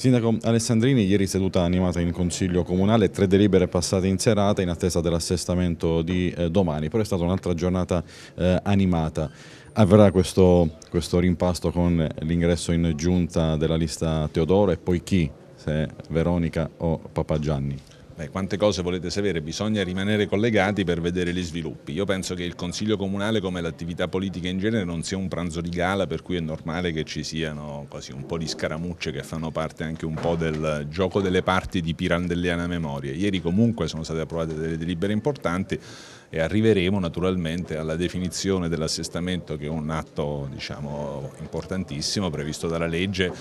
Sindaco Alessandrini, ieri seduta animata in Consiglio Comunale, tre delibere passate in serata in attesa dell'assestamento di eh, domani, però è stata un'altra giornata eh, animata. Avverrà questo, questo rimpasto con l'ingresso in giunta della lista Teodoro e poi chi, se Veronica o Papa Gianni? Beh, quante cose volete sapere, bisogna rimanere collegati per vedere gli sviluppi. Io penso che il Consiglio Comunale come l'attività politica in genere non sia un pranzo di gala per cui è normale che ci siano così un po' di scaramucce che fanno parte anche un po' del gioco delle parti di pirandelliana memoria. Ieri comunque sono state approvate delle delibere importanti e arriveremo naturalmente alla definizione dell'assestamento che è un atto diciamo, importantissimo previsto dalla legge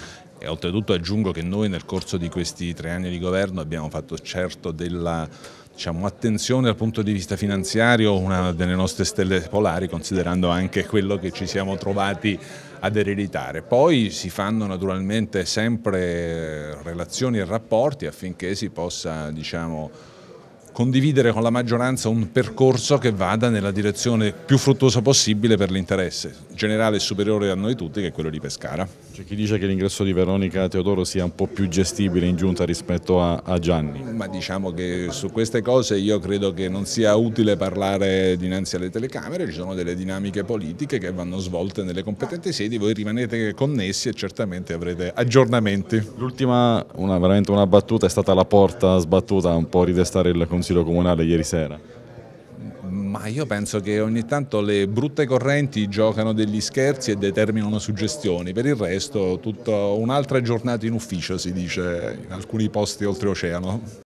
e oltretutto aggiungo che noi nel corso di questi tre anni di governo abbiamo fatto certo della diciamo, attenzione dal punto di vista finanziario una delle nostre stelle polari considerando anche quello che ci siamo trovati ad ereditare. Poi si fanno naturalmente sempre relazioni e rapporti affinché si possa diciamo, condividere con la maggioranza un percorso che vada nella direzione più fruttuosa possibile per l'interesse generale e superiore a noi tutti che è quello di Pescara. C'è chi dice che l'ingresso di Veronica Teodoro sia un po' più gestibile in giunta rispetto a, a Gianni. Ma diciamo che su queste cose io credo che non sia utile parlare dinanzi alle telecamere, ci sono delle dinamiche politiche che vanno svolte nelle competenti sedi, voi rimanete connessi e certamente avrete aggiornamenti. L'ultima, veramente una battuta, è stata la porta sbattuta un po' ridestare il Consiglio Consiglio Comunale ieri sera? Ma io penso che ogni tanto le brutte correnti giocano degli scherzi e determinano suggestioni, per il resto tutta un'altra giornata in ufficio si dice in alcuni posti oltreoceano.